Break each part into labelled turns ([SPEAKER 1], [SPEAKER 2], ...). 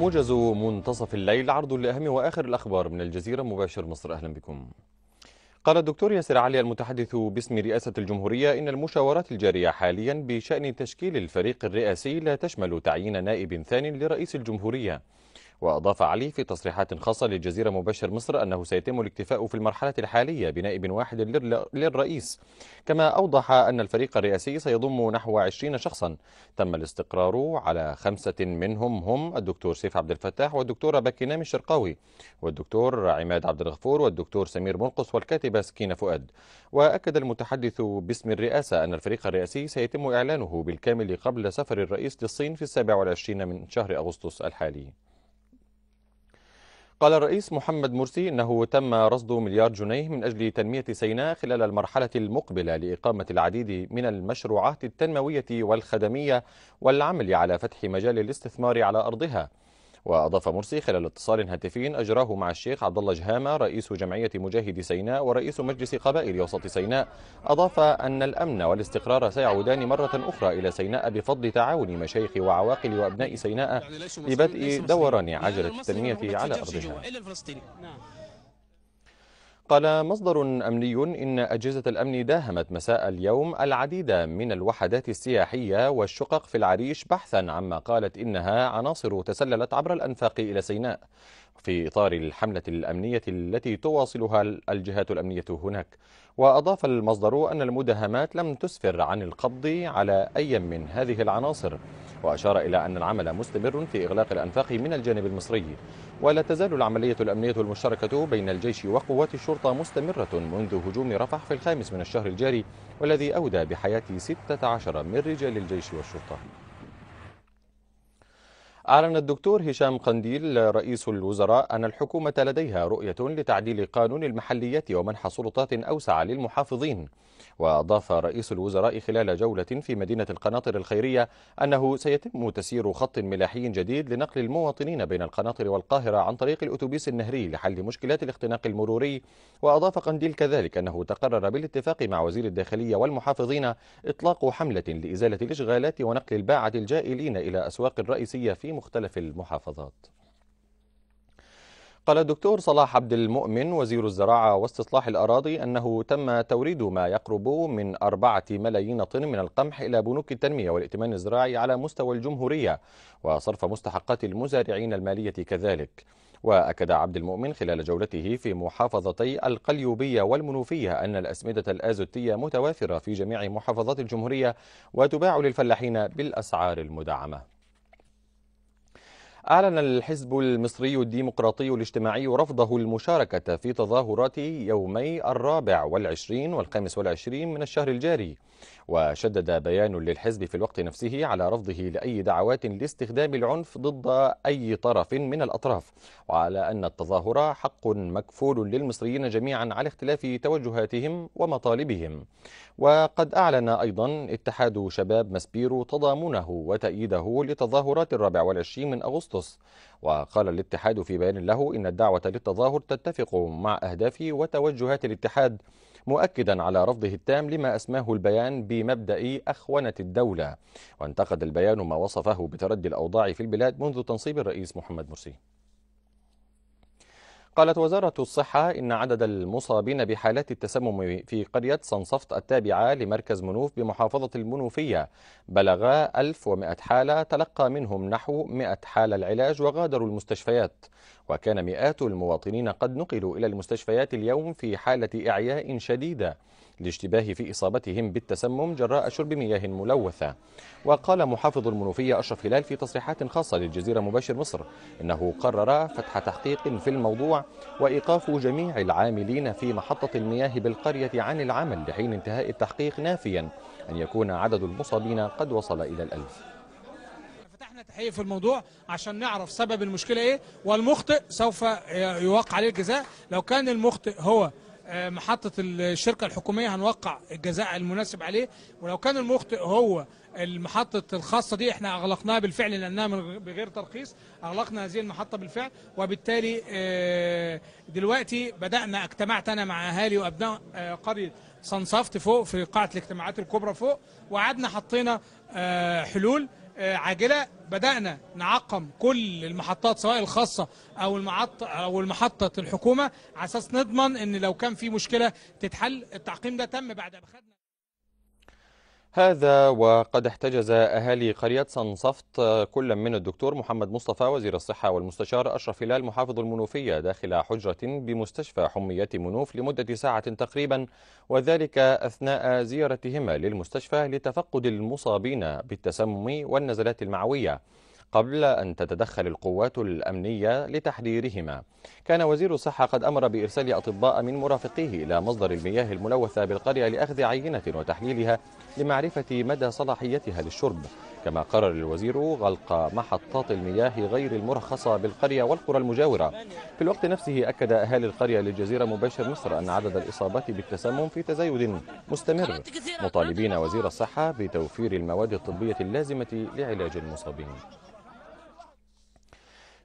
[SPEAKER 1] موجز منتصف الليل عرض لأهم وآخر الأخبار من الجزيرة مباشر مصر أهلا بكم قال الدكتور ياسر علي المتحدث باسم رئاسة الجمهورية إن المشاورات الجارية حاليا بشأن تشكيل الفريق الرئاسي لا تشمل تعيين نائب ثان لرئيس الجمهورية وأضاف علي في تصريحات خاصة للجزيرة مبشر مصر أنه سيتم الاكتفاء في المرحلة الحالية بنائب واحد للرئيس كما أوضح أن الفريق الرئاسي سيضم نحو 20 شخصا تم الاستقرار على خمسة منهم هم الدكتور سيف عبد الفتاح والدكتورة باكينام الشرقاوي والدكتور عماد عبد الغفور والدكتور سمير منقص والكاتبة سكينة فؤاد وأكد المتحدث باسم الرئاسة أن الفريق الرئاسي سيتم إعلانه بالكامل قبل سفر الرئيس للصين في السابع والعشرين من شهر أغسطس الحالي قال الرئيس محمد مرسي أنه تم رصد مليار جنيه من أجل تنمية سيناء خلال المرحلة المقبلة لإقامة العديد من المشروعات التنموية والخدمية والعمل على فتح مجال الاستثمار على أرضها وأضاف مرسي خلال اتصال هاتفي أجراه مع الشيخ عبد الله جهامة رئيس جمعية مجاهد سيناء ورئيس مجلس قبائل وسط سيناء أضاف أن الأمن والاستقرار سيعودان مرة أخرى إلى سيناء بفضل تعاون مشايخ وعواقل وأبناء سيناء لبدء دوران عجلة التنمية على أرضها قال مصدر أمني إن أجهزة الأمن داهمت مساء اليوم العديد من الوحدات السياحية والشقق في العريش بحثا عما قالت إنها عناصر تسللت عبر الأنفاق إلى سيناء في إطار الحملة الأمنية التي تواصلها الجهات الأمنية هناك وأضاف المصدر أن المداهمات لم تسفر عن القبض على أي من هذه العناصر وأشار إلى أن العمل مستمر في إغلاق الأنفاق من الجانب المصري ولا تزال العملية الأمنية المشتركة بين الجيش وقوات الشرطة مستمرة منذ هجوم رفح في الخامس من الشهر الجاري والذي أودى بحياة 16 من رجال الجيش والشرطة أعلن الدكتور هشام قنديل رئيس الوزراء أن الحكومة لديها رؤية لتعديل قانون المحلية ومنح سلطات أوسع للمحافظين وأضاف رئيس الوزراء خلال جولة في مدينة القناطر الخيرية أنه سيتم تسيير خط ملاحي جديد لنقل المواطنين بين القناطر والقاهرة عن طريق الأتوبيس النهري لحل مشكلات الاختناق المروري وأضاف قنديل كذلك أنه تقرر بالاتفاق مع وزير الداخلية والمحافظين إطلاق حملة لإزالة الإشغالات ونقل الباعة الجائلين إلى أسواق الرئيسية في مختلف المحافظات قال الدكتور صلاح عبد المؤمن وزير الزراعة واستصلاح الأراضي أنه تم توريد ما يقرب من أربعة ملايين طن من القمح إلى بنوك التنمية والائتمان الزراعي على مستوى الجمهورية وصرف مستحقات المزارعين المالية كذلك وأكد عبد المؤمن خلال جولته في محافظتي القليوبية والمنوفية أن الأسمدة الآزوتية متوافرة في جميع محافظات الجمهورية وتباع للفلاحين بالأسعار المدعمة أعلن الحزب المصري الديمقراطي الاجتماعي رفضه المشاركة في تظاهرات يومي الرابع والعشرين والخامس والعشرين من الشهر الجاري وشدد بيان للحزب في الوقت نفسه على رفضه لأي دعوات لاستخدام العنف ضد أي طرف من الأطراف وعلى أن التظاهر حق مكفول للمصريين جميعا على اختلاف توجهاتهم ومطالبهم وقد أعلن أيضا اتحاد شباب مسبيرو تضامنه وتأييده لتظاهرات الرابع والعشرين من أغسطس أغسطس وقال الاتحاد في بيان له إن الدعوة للتظاهر تتفق مع أهداف وتوجهات الاتحاد مؤكدا على رفضه التام لما أسماه البيان بمبدأ أخونة الدولة وانتقد البيان ما وصفه بتردي الأوضاع في البلاد منذ تنصيب الرئيس محمد مرسي قالت وزارة الصحة إن عدد المصابين بحالات التسمم في قرية صنصفت التابعة لمركز منوف بمحافظة المنوفية بلغ 1100 حالة تلقى منهم نحو 100 حالة العلاج وغادروا المستشفيات وكان مئات المواطنين قد نقلوا إلى المستشفيات اليوم في حالة إعياء شديدة لاشتباه في إصابتهم بالتسمم جراء شرب مياه ملوثة وقال محافظ المنوفية أشرف هلال في تصريحات خاصة للجزيرة مباشر مصر إنه قرر فتح تحقيق في الموضوع وإيقاف جميع العاملين في محطة المياه بالقرية عن العمل لحين انتهاء التحقيق نافيا أن يكون عدد المصابين قد وصل إلى الألف
[SPEAKER 2] فتحنا تحقيق في الموضوع عشان نعرف سبب المشكله ايه والمخطئ سوف يوقع عليه الجزاء لو كان المخطئ هو آه، محطة الشركة الحكومية هنوقع الجزاء المناسب عليه ولو كان المخطئ هو المحطة الخاصة دي احنا اغلقناها بالفعل لانها بغير ترخيص اغلقنا هذه المحطة بالفعل وبالتالي آه، دلوقتي بدأنا اجتمعت انا مع اهالي وابناء آه، قرية صنصفت فوق في قاعة الاجتماعات الكبرى فوق وقعدنا حطينا حلول آه، عاجله بدانا نعقم كل المحطات سواء الخاصه او المحطه او المحطه الحكومه على اساس نضمن ان لو كان في مشكله تتحل التعقيم ده تم بعد ما خدنا
[SPEAKER 1] هذا وقد احتجز أهالي قرية صنصفت آه، كل من الدكتور محمد مصطفى وزير الصحة والمستشار أشرف هلال محافظ المنوفية داخل حجرة بمستشفى حمية منوف لمدة ساعة تقريبا وذلك أثناء زيارتهما للمستشفى لتفقد المصابين بالتسمم والنزلات المعوية قبل أن تتدخل القوات الأمنية لتحريرهما كان وزير الصحة قد أمر بإرسال أطباء من مرافقيه إلى مصدر المياه الملوثة بالقرية لأخذ عينة وتحليلها لمعرفة مدى صلاحيتها للشرب كما قرر الوزير غلق محطات المياه غير المرخصة بالقرية والقرى المجاورة في الوقت نفسه أكد أهالي القرية للجزيرة مباشر مصر أن عدد الإصابات بالتسمم في تزايد مستمر مطالبين وزير الصحة بتوفير المواد الطبية اللازمة لعلاج المصابين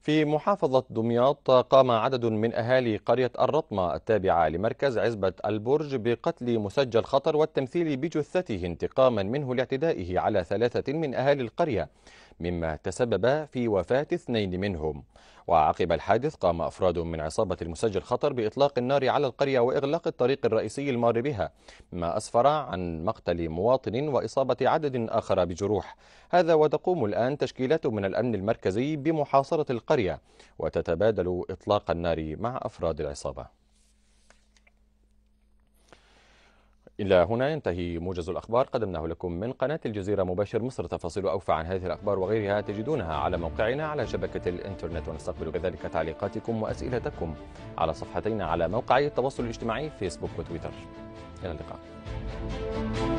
[SPEAKER 1] في محافظة دمياط قام عدد من أهالي قرية الرطمة التابعة لمركز عزبة البرج بقتل مسجل خطر والتمثيل بجثته انتقاما منه لاعتدائه على ثلاثة من أهالي القرية مما تسبب في وفاة اثنين منهم وعقب الحادث قام أفراد من عصابة المسجل خطر بإطلاق النار على القرية وإغلاق الطريق الرئيسي المار بها مما أسفر عن مقتل مواطن وإصابة عدد آخر بجروح هذا وتقوم الآن تشكيلات من الأمن المركزي بمحاصرة القرية وتتبادل إطلاق النار مع أفراد العصابة إلى هنا ينتهي موجز الأخبار قدمناه لكم من قناة الجزيرة مباشر مصر تفاصيل أوفى عن هذه الأخبار وغيرها تجدونها على موقعنا على شبكة الإنترنت ونستقبل كذلك تعليقاتكم وأسئلتكم على صفحتين على موقعي التواصل الاجتماعي فيسبوك وتويتر إلى اللقاء